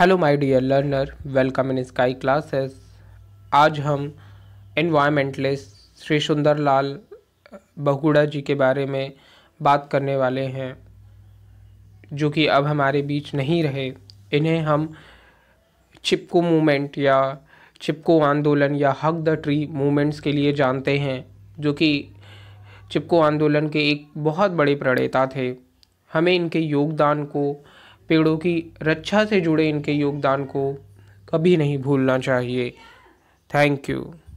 hello my dear learner welcome in sky classes आज हम environmentalist Shri Sundarlal बहुड़ा जी के बारे में बात करने वाले हैं जो कि अब हमारे बीच नहीं रहे इन्हें हम चिपको मूवमेंट या चिपको आंदोलन या हक द ट्री मूवमेंट्स के लिए जानते हैं जो कि चिपको आंदोलन के एक बहुत बड़े प्रणेता थे हमें इनके योगदान को पेड़ों की रक्षा से जुड़े इनके योगदान को कभी नहीं भूलना चाहिए थैंक यू